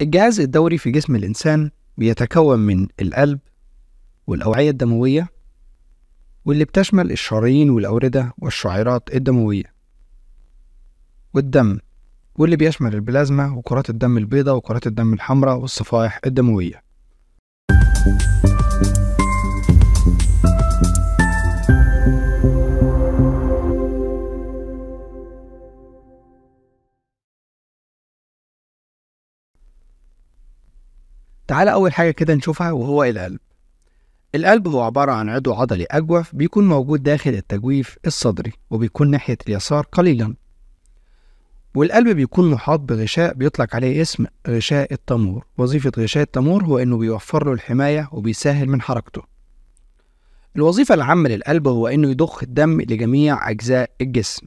الجهاز الدوري في جسم الإنسان بيتكون من القلب والأوعية الدموية واللي بتشمل الشرايين والأوردة والشعيرات الدموية والدم واللي بيشمل البلازما وكرات الدم البيضاء وكرات الدم الحمراء والصفائح الدموية تعال أول حاجة كده نشوفها وهو القلب القلب هو عبارة عن عضو عضلي أجوف بيكون موجود داخل التجويف الصدري وبيكون ناحية اليسار قليلا والقلب بيكون محاط بغشاء بيطلق عليه اسم غشاء التمور وظيفة غشاء التمور هو إنه بيوفر له الحماية وبيسهل من حركته الوظيفة العامة للقلب هو إنه يضخ الدم لجميع أجزاء الجسم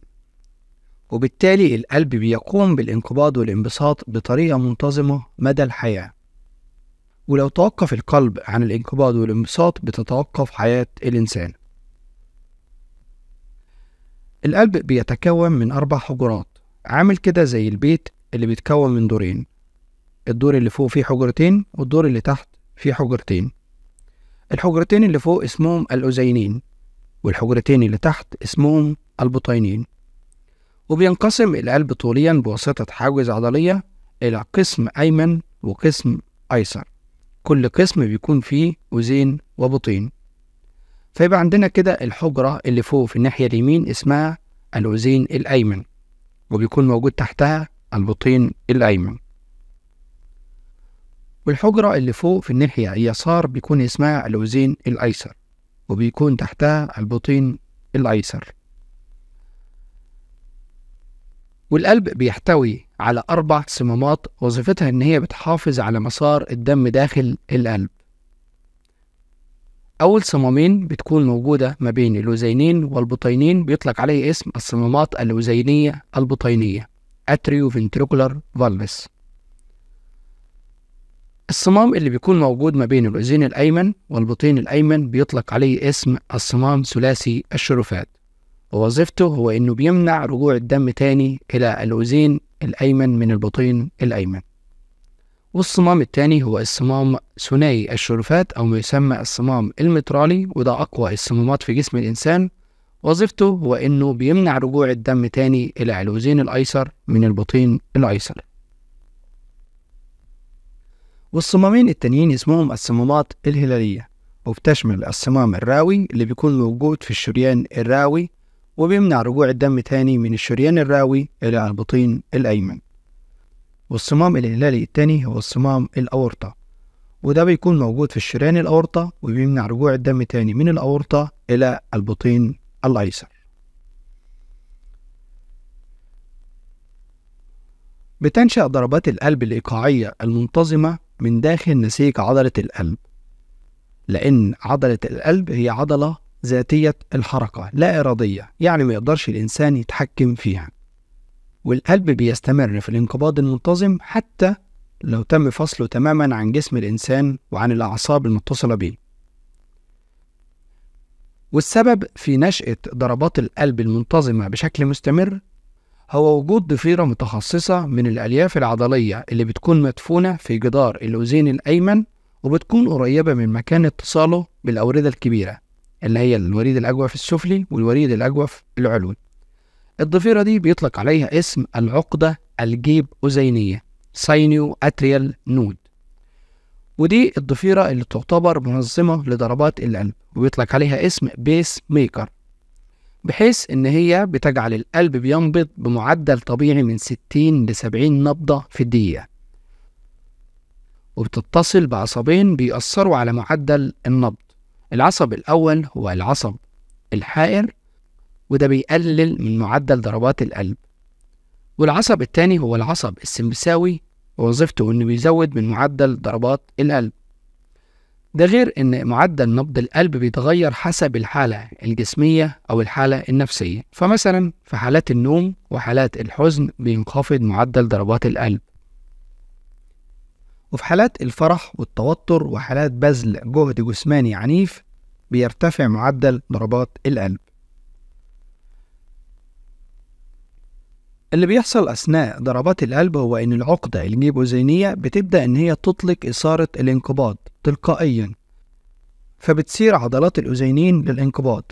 وبالتالي القلب بيقوم بالانقباض والانبساط بطريقة منتظمة مدى الحياة ولو توقف القلب عن الانقباض والانبساط بتتوقف حياة الإنسان القلب بيتكون من أربع حجرات عامل كده زي البيت اللي بيتكون من دورين الدور اللي فوق فيه حجرتين والدور اللي تحت فيه حجرتين الحجرتين اللي فوق اسمهم الأذينين والحجرتين اللي تحت اسمهم البطينين وبينقسم القلب طوليا بواسطة حاجز عضلية إلى قسم أيمن وقسم أيسر كل قسم بيكون فيه أذين وبطين فيبقى عندنا كده الحجرة اللي فوق في الناحية اليمين اسمها الأذين الأيمن وبيكون موجود تحتها البطين الأيمن والحجرة اللي فوق في الناحية اليسار بيكون اسمها الأذين الأيسر وبيكون تحتها البطين الأيسر والقلب بيحتوي على أربع صمامات وظيفتها إن هي بتحافظ على مسار الدم داخل القلب أول صمامين بتكون موجودة ما بين الوزينين والبطينين بيطلق عليه اسم الصمامات الوزينية البطينية atrioventricular فالفس الصمام اللي بيكون موجود ما بين الوزين الأيمن والبطين الأيمن بيطلق عليه اسم الصمام ثلاثي الشرفات ووظيفته هو انه بيمنع رجوع الدم تاني الى الوزين الايمن من البطين الايمن والصمام التاني هو الصمام ثنائي الشرفات او ما يسمى الصمام المترالي وده اقوى الصمامات في جسم الانسان وظيفته هو انه بيمنع رجوع الدم تاني الى الوزين الايسر من البطين الايسر والصمامين التانيين اسمهم الصمامات الهلالية وبتشمل الصمام الراوي اللي بيكون موجود في الشريان الراوي وبيمنع رجوع الدم تاني من الشريان الرئوي إلى البطين الأيمن والصمام الهلالي التاني هو الصمام الأورطة وده بيكون موجود في الشريان الأورطة وبيمنع رجوع الدم تاني من الأورطة إلى البطين الأيسر بتنشأ ضربات القلب الإيقاعية المنتظمة من داخل نسيج عضلة القلب لأن عضلة القلب هي عضلة ذاتية الحركة لا إرادية يعني ما يقدرش الإنسان يتحكم فيها والقلب بيستمر في الانقباض المنتظم حتى لو تم فصله تماما عن جسم الإنسان وعن الأعصاب المتصلة به والسبب في نشأة ضربات القلب المنتظمة بشكل مستمر هو وجود ضفيرة متخصصة من الألياف العضلية اللي بتكون مدفونة في جدار الأذين الأيمن وبتكون قريبة من مكان اتصاله بالأوردة الكبيرة اللي هي الوريد الأجوف السفلي والوريد الأجوف العلوي الضفيرة دي بيطلق عليها اسم العقدة الجيب أذينية سينيو أتريال نود ودي الضفيرة اللي تعتبر منظمة لضربات القلب ويطلق عليها اسم بيس ميكر بحيث إن هي بتجعل القلب بينبض بمعدل طبيعي من 60 ل 70 نبضة في الدقيقة وبتتصل بعصبين بيأثروا على معدل النبض العصب الأول هو العصب الحائر وده بيقلل من معدل ضربات القلب والعصب التاني هو العصب السمساوي ووظيفته إنه بيزود من معدل ضربات القلب ده غير إن معدل نبض القلب بيتغير حسب الحالة الجسمية أو الحالة النفسية فمثلا في حالات النوم وحالات الحزن بينخفض معدل ضربات القلب وفي حالات الفرح والتوتر وحالات بذل جهد جسماني عنيف بيرتفع معدل ضربات القلب اللي بيحصل أثناء ضربات القلب هو إن العقدة الجيبوزينية بتبدأ إن هي تطلق إثارة الانقباض تلقائيا فبتصير عضلات الأذينين للانقباض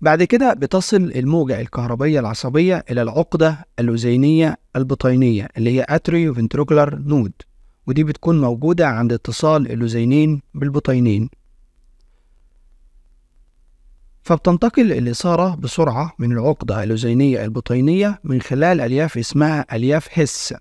بعد كده بتصل الموجة الكهربية العصبية إلى العقدة اللوزينية البطينية اللي هي atrioventricular node ودي بتكون موجودة عند اتصال اللوزينين بالبطينين فبتنتقل الإثارة بسرعة من العقدة اللوزينية البطينية من خلال ألياف اسمها ألياف هس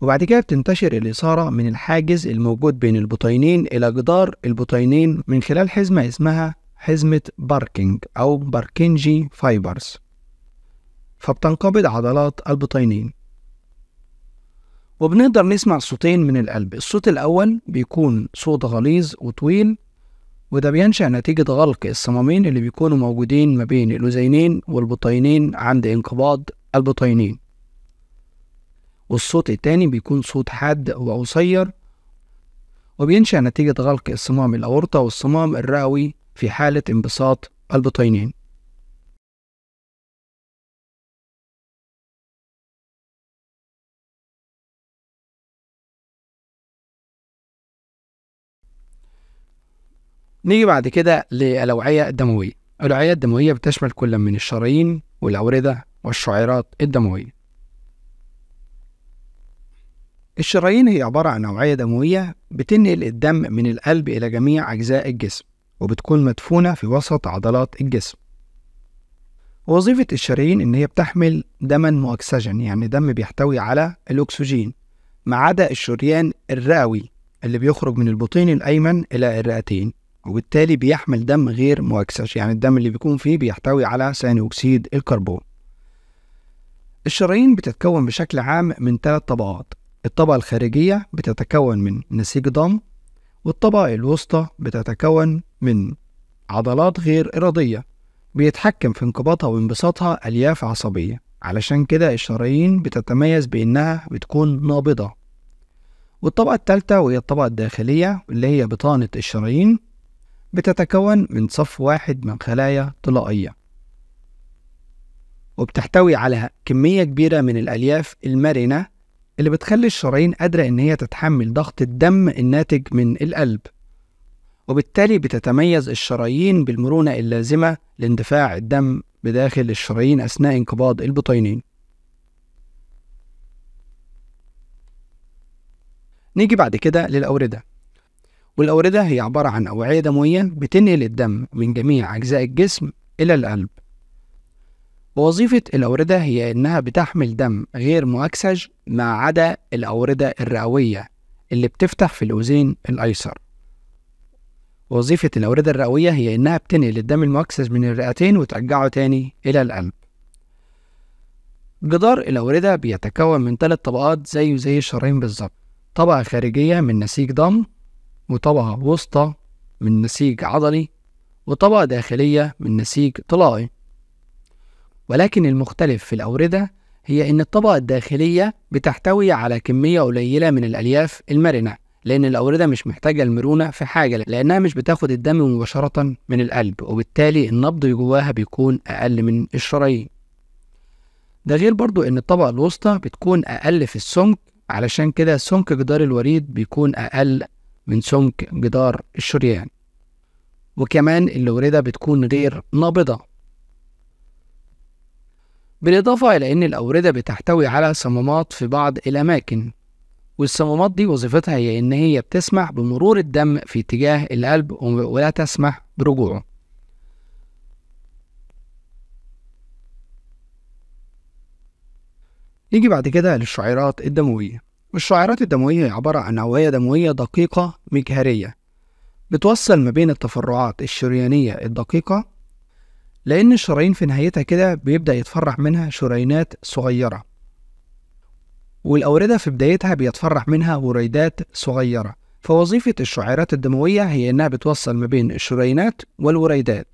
وبعد كده بتنتشر الإثارة من الحاجز الموجود بين البطينين إلى جدار البطينين من خلال حزمة اسمها حزمة باركنج أو باركنجي فايبرز فبتنقبض عضلات البطينين وبنقدر نسمع صوتين من القلب الصوت الأول بيكون صوت غليظ وطويل وده بينشأ نتيجة غلق الصمامين اللي بيكونوا موجودين ما بين الأذينين والبطينين عند انقباض البطينين والصوت التاني بيكون صوت حاد وقصير وبينشأ نتيجة غلق الصمام الأورطة والصمام الرئوي في حالة انبساط البطينين نيجي بعد كده للأوعية الدموية الأوعية الدموية بتشمل كل من الشرايين والأوردة والشعيرات الدموية الشرايين هي عبارة عن أوعية دموية بتنقل الدم من القلب إلى جميع أجزاء الجسم وبتكون مدفونة في وسط عضلات الجسم وظيفة الشرايين إن هي بتحمل دما مؤكسجن يعني دم بيحتوي على الأكسجين ما عدا الشريان الرئوي اللي بيخرج من البطين الأيمن إلى الرئتين وبالتالي بيحمل دم غير مؤكسج يعني الدم اللي بيكون فيه بيحتوي على ثاني أكسيد الكربون الشرايين بتتكون بشكل عام من ثلاث طبقات الطبقة الخارجية بتتكون من نسيج ضم والطبقة الوسطى بتتكون من عضلات غير إرادية بيتحكم في انقباضها وانبساطها ألياف عصبية علشان كده الشرايين بتتميز بإنها بتكون نابضة والطبقة التالتة وهي الطبقة الداخلية اللي هي بطانة الشرايين بتتكون من صف واحد من خلايا طلائية وبتحتوي على كمية كبيرة من الألياف المرنة اللي بتخلي الشرايين قادرة إن هي تتحمل ضغط الدم الناتج من القلب وبالتالي بتتميز الشرايين بالمرونة اللازمة لاندفاع الدم بداخل الشرايين أثناء انقباض البطينين نيجي بعد كده للأوردة والأوردة هي عبارة عن أوعية دموية بتنقل الدم من جميع أجزاء الجسم إلى القلب ووظيفة الأوردة هي إنها بتحمل دم غير مؤكسج ما عدا الأوردة الرئوية اللي بتفتح في الأذين الأيسر وظيفة الأوردة الرئوية هي إنها بتنقل الدم المؤكسج من الرئتين وترجعه تاني إلى القلب جدار الأوردة بيتكون من ثلاث طبقات زيه زي الشرايين بالظبط طبقة خارجية من نسيج ضم وطبقة وسطى من نسيج عضلي وطبقة داخلية من نسيج طلائي ولكن المختلف في الأوردة هي إن الطبقة الداخلية بتحتوي على كمية قليلة من الألياف المرنة لأن الأوردة مش محتاجة المرونة في حاجة لأنها مش بتاخد الدم مباشرة من القلب وبالتالي النبض جواها بيكون أقل من الشرايين ده غير برضو إن الطبقة الوسطى بتكون أقل في السمك علشان كده سمك جدار الوريد بيكون أقل من سمك جدار الشريان وكمان الأوردة بتكون غير نابضة بالإضافة إلى أن الأوردة بتحتوي على صمامات في بعض الأماكن والصمامات دي وظيفتها هي إن هي بتسمح بمرور الدم في اتجاه القلب ولا تسمح برجوعه نيجي بعد كده للشعيرات الدموية الشعيرات الدموية هي عبارة عن أوعية دموية دقيقة مجهرية بتوصل ما بين التفرعات الشريانية الدقيقة لأن الشرايين في نهايتها كده بيبدأ يتفرع منها شرينات صغيرة والأوردة في بدايتها بيتفرع منها وريدات صغيرة فوظيفة الشعيرات الدموية هي إنها بتوصل ما بين الشرينات والوريدات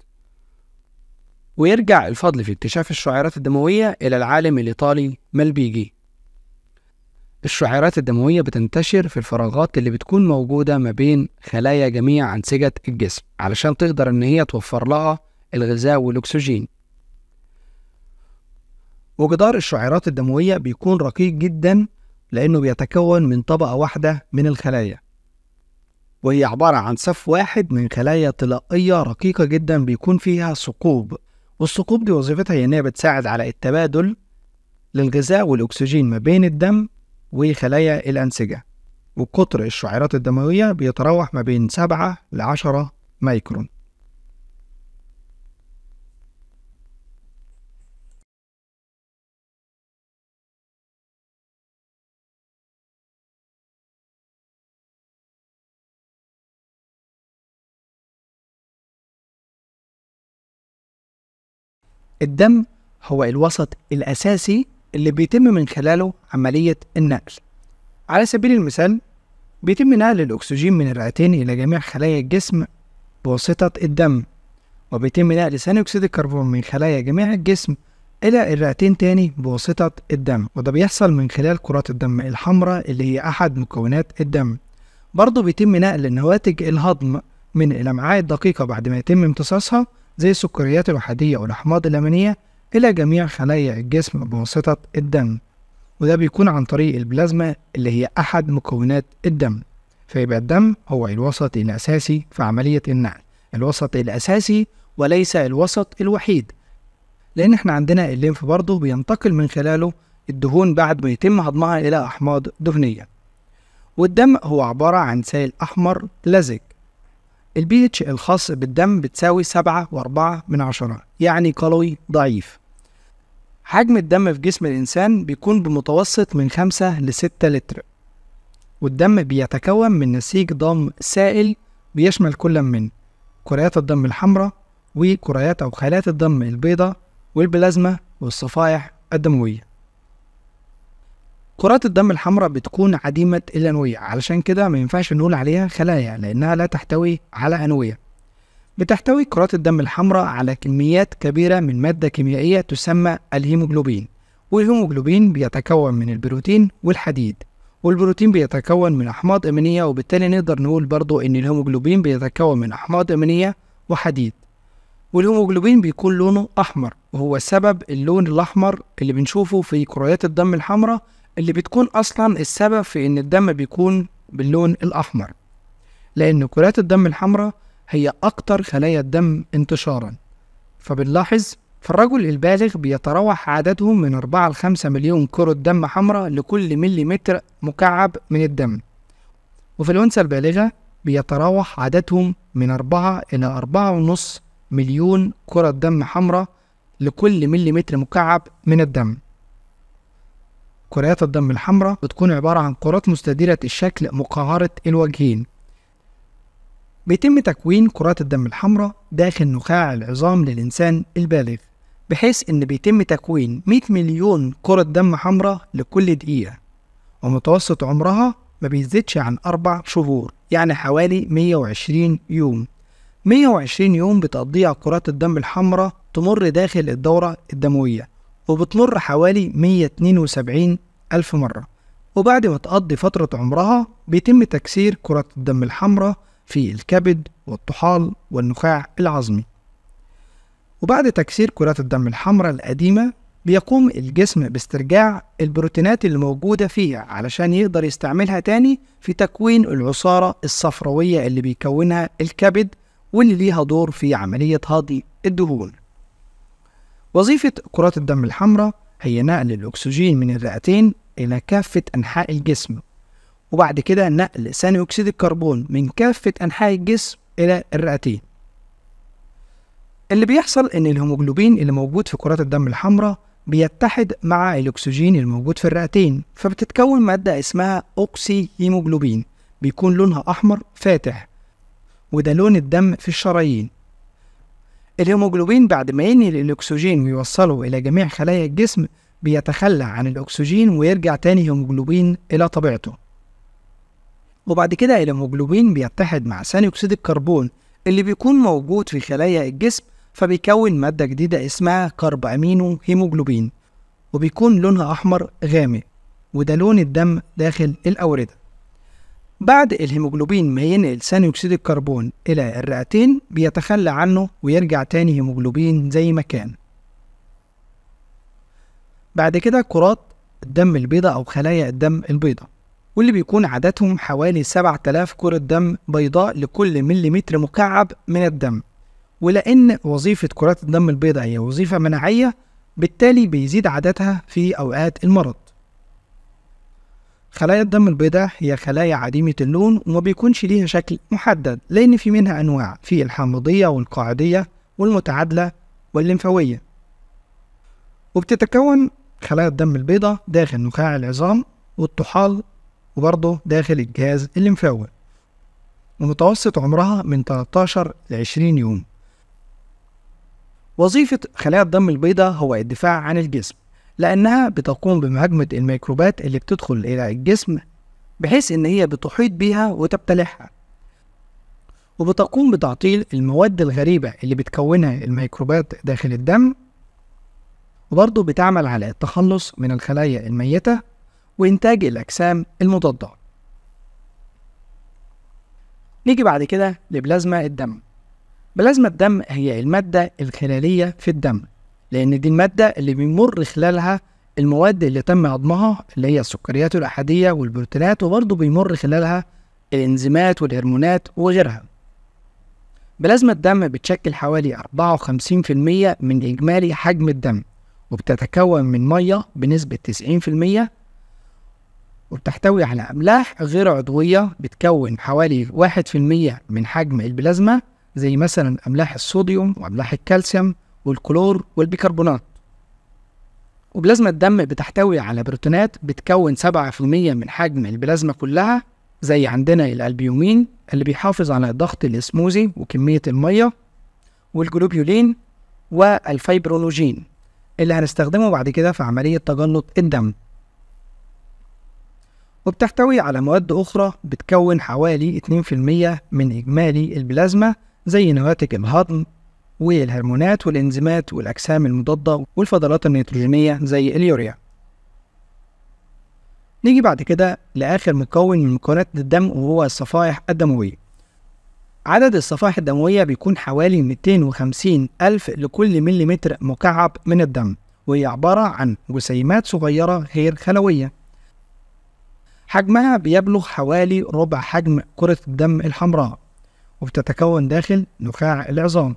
ويرجع الفضل في اكتشاف الشعيرات الدموية إلى العالم الإيطالي مالبيجي الشعيرات الدموية بتنتشر في الفراغات اللي بتكون موجودة ما بين خلايا جميع أنسجة الجسم علشان تقدر إن هي توفر لها الغذاء والأكسجين وجدار الشعيرات الدموية بيكون رقيق جدا لأنه بيتكون من طبقة واحدة من الخلايا وهي عبارة عن صف واحد من خلايا طلائية رقيقة جدا بيكون فيها ثقوب والثقوب دي وظيفتها هي إنها بتساعد على التبادل للغذاء والأكسجين ما بين الدم وخلايا الأنسجة وقطر الشعيرات الدموية بيتراوح ما بين سبعة لعشرة مايكرون الدم هو الوسط الأساسي اللي بيتم من خلاله عملية النقل على سبيل المثال بيتم نقل الأكسجين من الرئتين إلى جميع خلايا الجسم بواسطة الدم وبيتم نقل ثاني أكسيد الكربون من خلايا جميع الجسم إلى الرئتين تاني بواسطة الدم وده بيحصل من خلال كرات الدم الحمراء اللي هي أحد مكونات الدم برضه بيتم نقل نواتج الهضم من الأمعاء الدقيقة بعد ما يتم امتصاصها زي السكريات الوحدية والأحماض الأمينية إلى جميع خلايا الجسم بواسطة الدم وده بيكون عن طريق البلازما اللي هي أحد مكونات الدم فيبقى الدم هو الوسط الأساسي في عملية النقل الوسط الأساسي وليس الوسط الوحيد لأن احنا عندنا الليمف برضه بينتقل من خلاله الدهون بعد ما يتم هضمها إلى أحماض دهنية والدم هو عبارة عن سائل أحمر لزج البي اتش الخاص بالدم بتساوي سبعة وأربعة من عشرة يعني قلوي ضعيف حجم الدم في جسم الإنسان بيكون بمتوسط من خمسة لستة لتر والدم بيتكون من نسيج ضم سائل بيشمل كل من كريات الدم الحمراء وكريات أو خلايا الدم البيضاء والبلازما والصفائح الدموية كرات الدم الحمراء بتكون عديمة الأنوية علشان كده ما ينفعش نقول عليها خلايا لأنها لا تحتوي على أنوية بتحتوي كرات الدم الحمراء على كميات كبيرة من مادة كيميائية تسمى الهيموجلوبين والهيموجلوبين بيتكون من البروتين والحديد والبروتين بيتكون من أحماض أمينية وبالتالي نقدر نقول برضو إن الهيموجلوبين بيتكون من أحماض أمينية وحديد والهيموجلوبين بيكون لونه أحمر وهو سبب اللون الأحمر اللي بنشوفه في كريات الدم الحمراء اللي بتكون أصلا السبب في إن الدم بيكون باللون الأحمر لأن كرات الدم الحمراء هي أكتر خلايا الدم انتشارا فبنلاحظ فالرجل البالغ بيتراوح عددهم من 4 ل 5 مليون كرة دم حمراء لكل متر مكعب من الدم وفي الأنثى البالغة بيتراوح عددهم من 4 إلى 4.5 مليون كرة دم حمراء لكل متر مكعب من الدم كريات الدم الحمراء بتكون عبارة عن كرات مستديرة الشكل مقهرة الوجهين بيتم تكوين كرات الدم الحمراء داخل نخاع العظام للإنسان البالغ بحيث إن بيتم تكوين 100 مليون كرة دم حمراء لكل دقيقة ومتوسط عمرها ما بيزيدش عن أربع شهور يعني حوالي 120 يوم 120 يوم بتقضيها كرات الدم الحمراء تمر داخل الدورة الدموية وبتمر حوالي 172 ألف مرة وبعد ما تقضي فترة عمرها بيتم تكسير كرة الدم الحمراء في الكبد والطحال والنخاع العظمي وبعد تكسير كرات الدم الحمراء القديمة بيقوم الجسم باسترجاع البروتينات اللي موجودة فيها علشان يقدر يستعملها تاني في تكوين العصارة الصفراوية اللي بيكونها الكبد واللي ليها دور في عملية هضم الدهون وظيفة كرات الدم الحمراء هي نقل الأكسجين من الرئتين إلى كافة أنحاء الجسم وبعد كده نقل ثاني أكسيد الكربون من كافة أنحاء الجسم إلى الرئتين اللي بيحصل إن الهيموجلوبين اللي موجود في كرات الدم الحمراء بيتحد مع الأكسجين الموجود في الرئتين فبتتكون مادة اسمها أوكسي هيموجلوبين بيكون لونها أحمر فاتح وده لون الدم في الشرايين الهيموجلوبين بعد ما ينهي الأكسجين ويوصله إلى جميع خلايا الجسم بيتخلى عن الأكسجين ويرجع تاني هيموجلوبين إلى طبيعته وبعد كده الهيموجلوبين بيتحد مع ثاني أكسيد الكربون اللي بيكون موجود في خلايا الجسم فبيكون مادة جديدة اسمها كرب أمينو هيموجلوبين وبيكون لونها أحمر غامق وده لون الدم داخل الأوردة بعد الهيموجلوبين ما ينقل ثاني أكسيد الكربون إلى الرئتين بيتخلى عنه ويرجع تاني هيموجلوبين زي ما كان بعد كده كرات الدم البيضاء أو خلايا الدم البيضاء واللي بيكون عددهم حوالي 7000 كرة دم بيضاء لكل مليمتر مكعب من الدم ولأن وظيفة كرات الدم البيضاء هي وظيفة مناعية بالتالي بيزيد عددها في أوقات المرض خلايا الدم البيضاء هي خلايا عديمة اللون وما بيكونش ليها شكل محدد لأن في منها أنواع في الحامضية والقاعدية والمتعادلة والليمفاوية وبتتكون خلايا الدم البيضاء داخل نخاع العظام والطحال وبرضه داخل الجهاز الليمفاوي ومتوسط عمرها من 13 ل 20 يوم وظيفة خلايا الدم البيضاء هو الدفاع عن الجسم لأنها بتقوم بمهاجمة الميكروبات اللي بتدخل إلى الجسم بحيث إن هي بتحيط بيها وتبتلعها وبتقوم بتعطيل المواد الغريبة اللي بتكونها الميكروبات داخل الدم وبرضه بتعمل على التخلص من الخلايا الميتة وإنتاج الأجسام المضادة نيجي بعد كده لبلازما الدم بلازما الدم هي المادة الخلالية في الدم لان دي الماده اللي بيمر خلالها المواد اللي تم هضمها اللي هي السكريات الاحاديه والبروتينات وبرضه بيمر خلالها الانزيمات والهرمونات وغيرها بلازما الدم بتشكل حوالي 54% من إجمالي حجم الدم وبتتكون من مية بنسبة 90% وبتحتوي على أملاح غير عضوية بتكون حوالي 1% من حجم البلازما زي مثلا أملاح الصوديوم وأملاح الكالسيوم والكلور والبيكربونات وبلازما الدم بتحتوي على بروتينات بتكون 7% من حجم البلازما كلها زي عندنا الألبيومين اللي بيحافظ على ضغط الإسموزي وكمية المية والجلوبيولين والفيبرولوجين اللي هنستخدمه بعد كده في عملية تجلط الدم وبتحتوي على مواد أخرى بتكون حوالي 2% من إجمالي البلازما زي نواتج الهضم والهرمونات والإنزيمات والأجسام المضادة والفضلات النيتروجينية زي اليوريا نيجي بعد كده لآخر مكون من مكونات الدم وهو الصفائح الدموية عدد الصفائح الدموية بيكون حوالي 250 ألف لكل مليمتر مكعب من الدم وهي عبارة عن جسيمات صغيرة غير خلوية حجمها بيبلغ حوالي ربع حجم كرة الدم الحمراء وبتتكون داخل نخاع العظام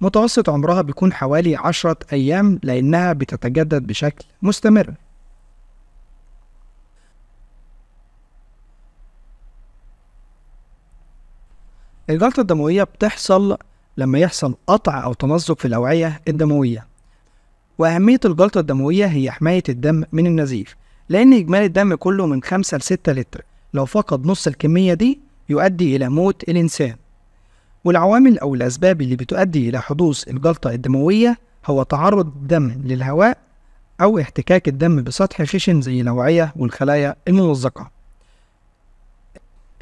متوسط عمرها بيكون حوالي عشرة أيام لأنها بتتجدد بشكل مستمر الجلطة الدموية بتحصل لما يحصل قطع أو تمزق في الأوعية الدموية وأهمية الجلطة الدموية هي حماية الدم من النزيف لأن إجمالي الدم كله من 5 ل 6 لتر لو فقد نص الكمية دي يؤدي إلى موت الإنسان والعوامل أو الأسباب اللي بتؤدي إلى حدوث الجلطة الدموية هو تعرض الدم للهواء أو احتكاك الدم بسطح خشن زي الأوعية والخلايا الممزقة.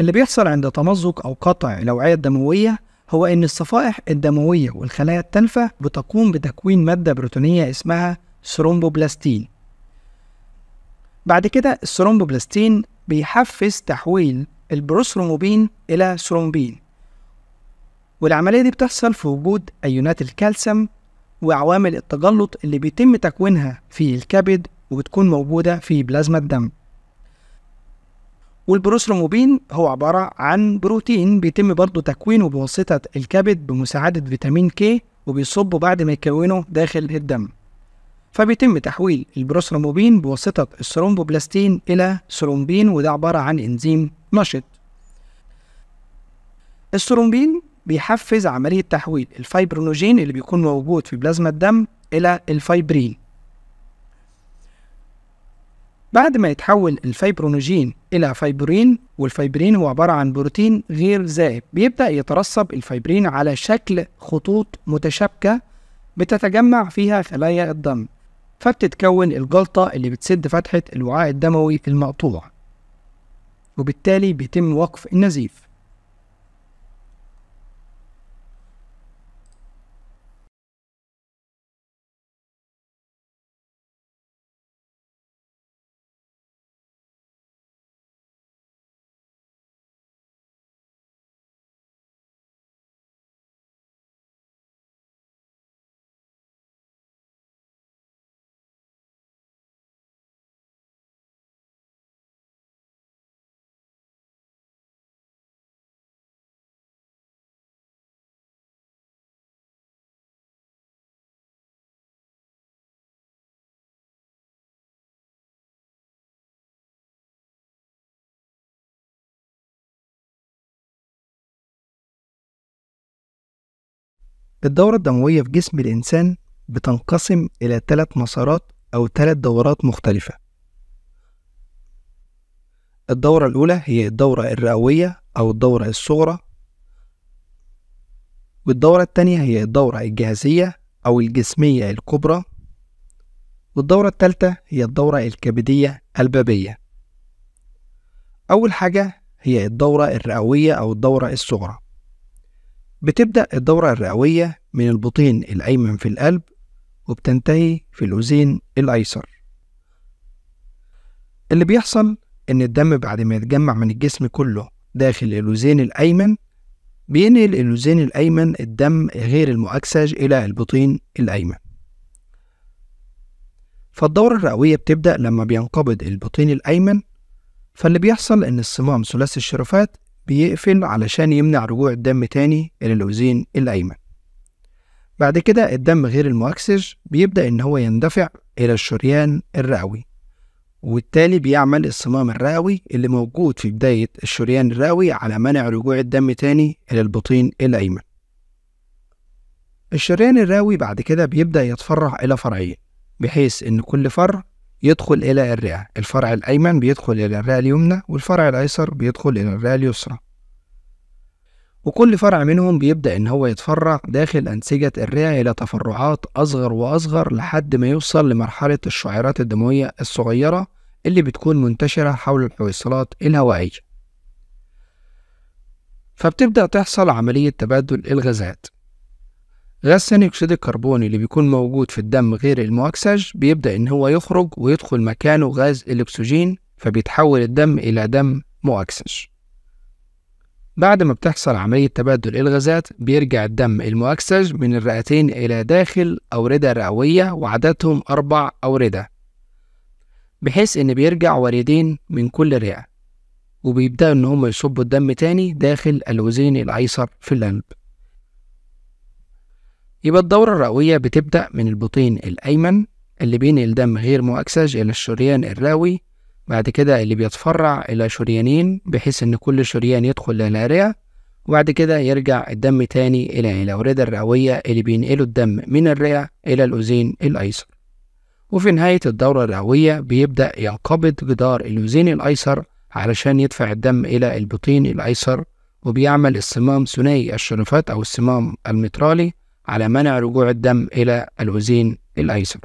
اللي بيحصل عند تمزق أو قطع الأوعية الدموية هو إن الصفائح الدموية والخلايا التالفة بتقوم بتكوين مادة بروتونية اسمها ثرومبوبلاستين. بعد كده الثرومبوبلاستين بيحفز تحويل البروثرومبين إلى ثرومبين والعملية دي بتحصل في وجود أيونات الكالسيوم وعوامل التجلط اللي بيتم تكوينها في الكبد وبتكون موجودة في بلازما الدم والبروسلوموبين هو عبارة عن بروتين بيتم برضه تكوينه بواسطة الكبد بمساعدة فيتامين كي وبيصبه بعد ما يكونه داخل الدم فبيتم تحويل البروسلوموبين بواسطة الثرومبوبلاستين إلى ثرومبين وده عبارة عن إنزيم نشط الثرومبين بيحفز عملية تحويل الفايبرونوجين اللي بيكون موجود في بلازما الدم إلى الفايبرين بعد ما يتحول الفايبرونوجين إلى فايبرين والفايبرين هو عبارة عن بروتين غير ذائب بيبدأ يترسب الفايبرين على شكل خطوط متشابكة بتتجمع فيها خلايا الدم فبتتكون الجلطة اللي بتسد فتحة الوعاء الدموي المقطوع وبالتالي بيتم وقف النزيف الدورة الدموية في جسم الإنسان بتنقسم إلى ثلاث مسارات أو ثلاث دورات مختلفة الدورة الأولى هي الدورة الرئوية أو الدورة الصغرى والدورة التانية هي الدورة الجهازية أو الجسمية الكبرى والدورة التالتة هي الدورة الكبدية البابية أول حاجة هي الدورة الرئوية أو الدورة الصغرى بتبدأ الدورة الرئوية من البطين الأيمن في القلب وبتنتهي في الأذين الأيسر اللي بيحصل إن الدم بعد ما يتجمع من الجسم كله داخل الأذين الأيمن بينقل الأذين الأيمن الدم غير المؤكسج إلى البطين الأيمن فالدورة الرئوية بتبدأ لما بينقبض البطين الأيمن فاللي بيحصل إن الصمام ثلاثي الشرفات بيقفل علشان يمنع رجوع الدم تاني إلى الأوزين الأيمن بعد كده الدم غير المؤكسج بيبدأ إن هو يندفع إلى الشريان الرئوي وبالتالي بيعمل الصمام الرئوي اللي موجود في بداية الشريان الرئوي على منع رجوع الدم تاني إلى البطين الأيمن الشريان الرئوي بعد كده بيبدأ يتفرع إلى فرعين بحيث إن كل فرع يدخل إلى الرئة الفرع الأيمن بيدخل إلى الرئة اليمنى والفرع الأيسر بيدخل إلى الرئة اليسرى وكل فرع منهم بيبدأ إن هو يتفرع داخل أنسجة الرئة إلى تفرعات أصغر وأصغر لحد ما يوصل لمرحلة الشعيرات الدموية الصغيرة اللي بتكون منتشرة حول الحويصلات الهوائية فبتبدأ تحصل عملية تبادل الغازات غاز ثاني أكسيد الكربون اللي بيكون موجود في الدم غير المؤكسج بيبدأ إن هو يخرج ويدخل مكانه غاز الأكسجين فبيتحول الدم إلى دم مؤكسج بعد ما بتحصل عملية تبادل الغازات بيرجع الدم المؤكسج من الرئتين إلى داخل أوردة رئوية وعددهم أربع أوردة بحيث إن بيرجع وريدين من كل رئة وبيبدأوا إن هم يصبوا الدم تاني داخل الوزين الأيسر في اللنب يبقى الدورة الرئوية بتبدأ من البطين الأيمن اللي بينقل دم غير مؤكسج إلى الشريان الراوي بعد كده اللي بيتفرع إلى شريانين بحيث إن كل شريان يدخل للأرية وبعد كده يرجع الدم تاني إلى الأوردة الرئوية اللي بينقلوا الدم من الرئة إلى الأذين الأيسر وفي نهاية الدورة الرئوية بيبدأ ينقبض جدار الأذين الأيسر علشان يدفع الدم إلى البطين الأيسر وبيعمل الصمام ثنائي الشرفات أو الصمام المترالي على منع رجوع الدم إلى الوزين الأيسر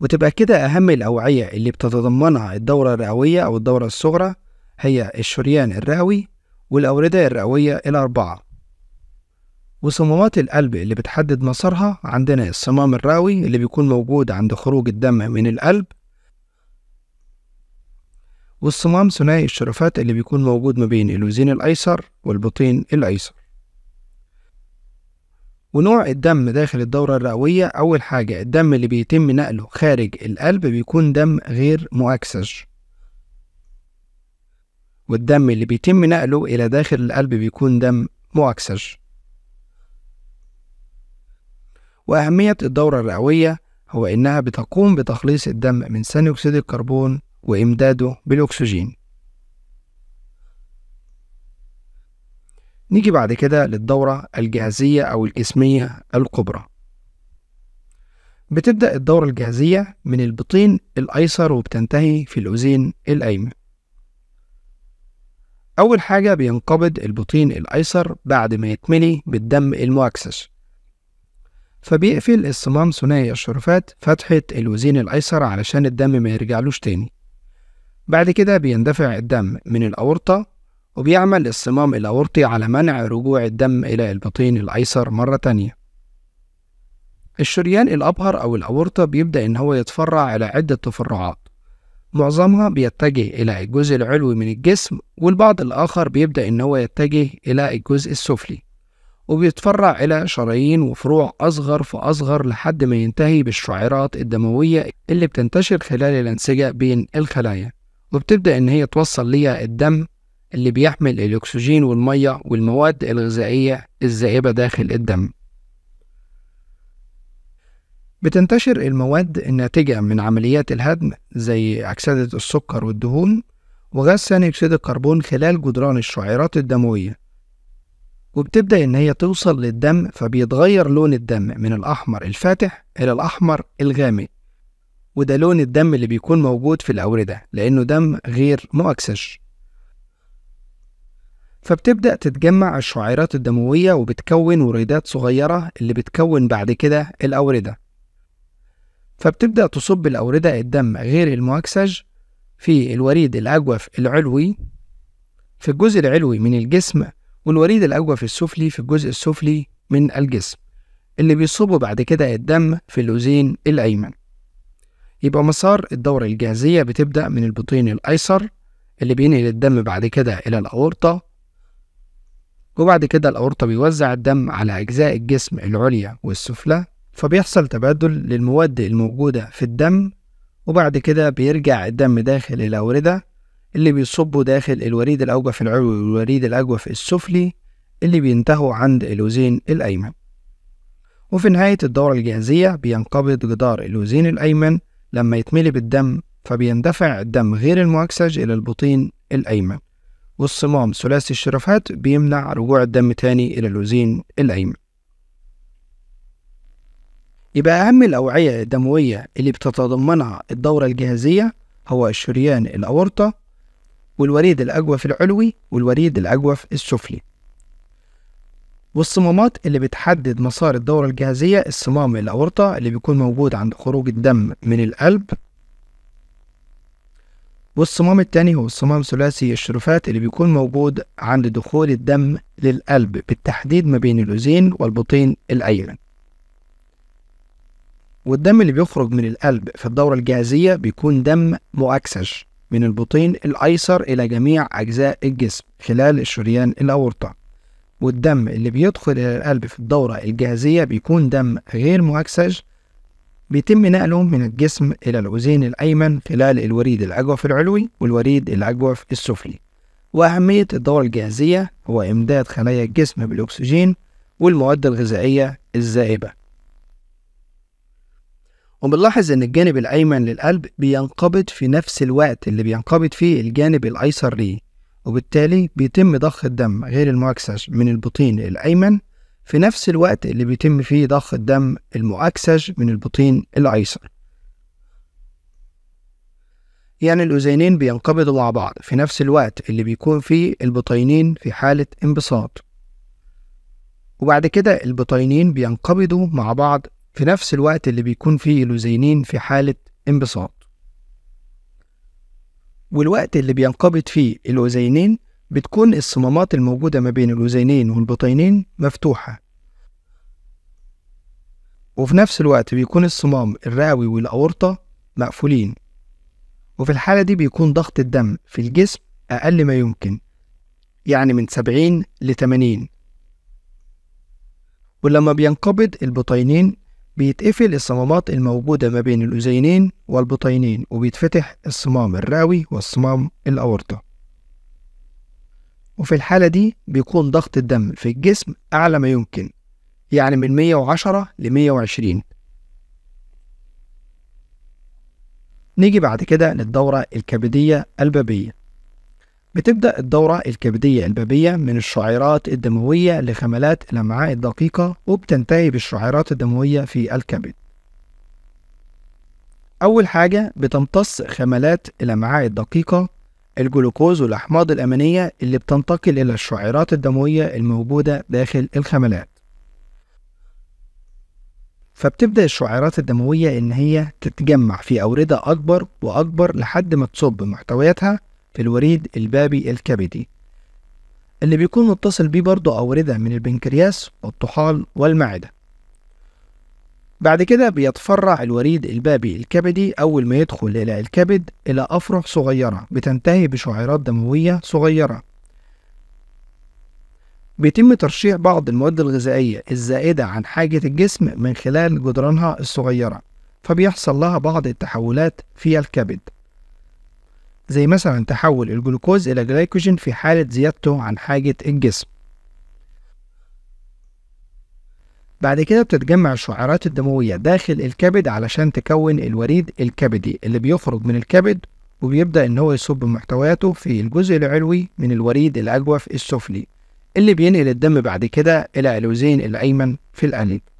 وتبقى كده أهم الأوعية اللي بتتضمنها الدورة الرئوية أو الدورة الصغرى هي الشريان الرئوي والأوردة الرئوية الأربعة وصمامات القلب اللي بتحدد مسارها عندنا الصمام الرئوي اللي بيكون موجود عند خروج الدم من القلب والصمام ثنائي الشرفات اللي بيكون موجود ما بين اللوزين الأيسر والبطين الأيسر ونوع الدم داخل الدورة الرئوية أول حاجة الدم اللي بيتم نقله خارج القلب بيكون دم غير مؤكسج والدم اللي بيتم نقله إلى داخل القلب بيكون دم مؤكسج وأهمية الدورة الرئوية هو إنها بتقوم بتخليص الدم من ثاني أكسيد الكربون وإمداده بالأكسجين نيجي بعد كده للدورة الجهازية أو الجسمية الكبرى بتبدأ الدورة الجهازية من البطين الأيسر وبتنتهي في الأذين الأيمن أول حاجة بينقبض البطين الأيسر بعد ما يتملي بالدم المؤكسس فبيقفل الصمام ثنائي الشرفات فتحة الوزين الأيسر علشان الدم ما يرجعلوش تاني بعد كده بيندفع الدم من الأورطة وبيعمل الصمام الأورطي على منع رجوع الدم إلى البطين الأيسر مرة تانية الشريان الأبهر أو الأورطة بيبدأ إن هو يتفرع إلى عدة تفرعات معظمها بيتجه إلى الجزء العلوي من الجسم والبعض الآخر بيبدأ إن هو يتجه إلى الجزء السفلي وبيتفرع إلى شرايين وفروع أصغر فأصغر لحد ما ينتهي بالشعيرات الدموية اللي بتنتشر خلال الأنسجة بين الخلايا وبتبدأ إن هي توصل ليا الدم اللي بيحمل الأكسجين والمية والمواد الغذائية الذائبة داخل الدم بتنتشر المواد الناتجة من عمليات الهضم زي أكسدة السكر والدهون وغاز ثاني أكسيد الكربون خلال جدران الشعيرات الدموية وبتبدأ إن هي توصل للدم فبيتغير لون الدم من الأحمر الفاتح إلى الأحمر الغامق وده لون الدم اللي بيكون موجود في الأوردة لأنه دم غير مؤكسج فبتبدأ تتجمع الشعيرات الدموية وبتكون وريدات صغيرة اللي بتكون بعد كده الأوردة فبتبدأ تصب الأوردة الدم غير المؤكسج في الوريد الأجوف العلوي في الجزء العلوي من الجسم والوريد الأجوف السفلي في الجزء السفلي من الجسم اللي بيصبوا بعد كده الدم في اللوزين الأيمن يبقى مسار الدورة الجهازية بتبدأ من البطين الأيسر اللي بينقل الدم بعد كده إلى الأورطة وبعد كده الأورطة بيوزع الدم على أجزاء الجسم العليا والسفلى فبيحصل تبادل للمواد الموجودة في الدم وبعد كده بيرجع الدم داخل الأوردة اللي بيصبوا داخل الوريد الأوجف العلوي والوريد الأجوف السفلي اللي بينتهوا عند الوزين الأيمن وفي نهاية الدورة الجهازية بينقبض جدار الوزين الأيمن لما يتملي بالدم فبيندفع الدم غير المؤكسج إلى البطين الأيمن والصمام ثلاثي الشرفات بيمنع رجوع الدم تاني إلى الوزين الأيمن يبقى أهم الأوعية الدموية اللي بتتضمنها الدورة الجهازية هو الشريان الأورطة والوريد الأجوف العلوي والوريد الأجوف السفلي والصمامات اللي بتحدد مسار الدورة الجهازية الصمام الأورطة اللي بيكون موجود عند خروج الدم من القلب والصمام التاني هو الصمام ثلاثي الشرفات اللي بيكون موجود عند دخول الدم للقلب بالتحديد ما بين الأذين والبطين الأيمن والدم اللي بيخرج من القلب في الدورة الجهازية بيكون دم مؤكسج من البطين الأيسر إلى جميع أجزاء الجسم خلال الشريان الأورطة والدم اللي بيدخل إلى القلب في الدورة الجهازية بيكون دم غير مؤكسج بيتم نقله من الجسم إلى الأذين الأيمن خلال الوريد الأجوف العلوي والوريد الأجوف السفلي وأهمية الدورة الجهازية هو إمداد خلايا الجسم بالأكسجين والمواد الغذائية الزائبة وبنلاحظ إن الجانب الأيمن للقلب بينقبض في نفس الوقت اللي بينقبض فيه الجانب الأيسر ليه وبالتالي بيتم ضخ الدم غير المعكسج من البطين الأيمن في نفس الوقت اللي بيتم فيه ضخ الدم المعكسج من البطين الأيسر يعني الأذينين بينقبضوا مع بعض في نفس الوقت اللي بيكون فيه البطينين في حالة انبساط وبعد كده البطينين بينقبضوا مع بعض في نفس الوقت اللي بيكون فيه الأذينين في حالة انبساط والوقت اللي بينقبض فيه الأذينين بتكون الصمامات الموجودة ما بين الأذينين والبطينين مفتوحة وفي نفس الوقت بيكون الصمام الرئوي والأورطة مقفولين وفي الحالة دي بيكون ضغط الدم في الجسم أقل ما يمكن يعني من 70 ل 80 ولما بينقبض البطينين بيتقفل الصمامات الموجودة ما بين الأذينين والبطينين وبيتفتح الصمام الرئوي والصمام الأورطة وفي الحالة دي بيكون ضغط الدم في الجسم أعلى ما يمكن يعني من 110 ل 120 نيجي بعد كده للدورة الكبدية البابية بتبدأ الدورة الكبدية البابية من الشعيرات الدموية لخملات الأمعاء الدقيقة وبتنتهي بالشعيرات الدموية في الكبد أول حاجة بتمتص خملات الأمعاء الدقيقة الجلوكوز والأحماض الأمينية اللي بتنتقل إلى الشعيرات الدموية الموجودة داخل الخملات فبتبدأ الشعيرات الدموية إن هي تتجمع في أوردة أكبر وأكبر لحد ما تصب محتوياتها الوريد البابي الكبدي اللي بيكون متصل بيه برضه أوردة من البنكرياس والطحال والمعدة بعد كده بيتفرع الوريد البابي الكبدي أول ما يدخل إلى الكبد إلى أفرع صغيرة بتنتهي بشعيرات دموية صغيرة بيتم ترشيح بعض المواد الغذائية الزائدة عن حاجة الجسم من خلال جدرانها الصغيرة فبيحصل لها بعض التحولات في الكبد زي مثلا تحول الجلوكوز إلى جلايكوجين في حالة زيادته عن حاجة الجسم بعد كده بتتجمع الشعيرات الدموية داخل الكبد علشان تكون الوريد الكبدي اللي بيخرج من الكبد وبيبدأ إن هو يصب محتوياته في الجزء العلوي من الوريد الأجوف السفلي اللي بينقل الدم بعد كده إلى الوزين الأيمن في القلب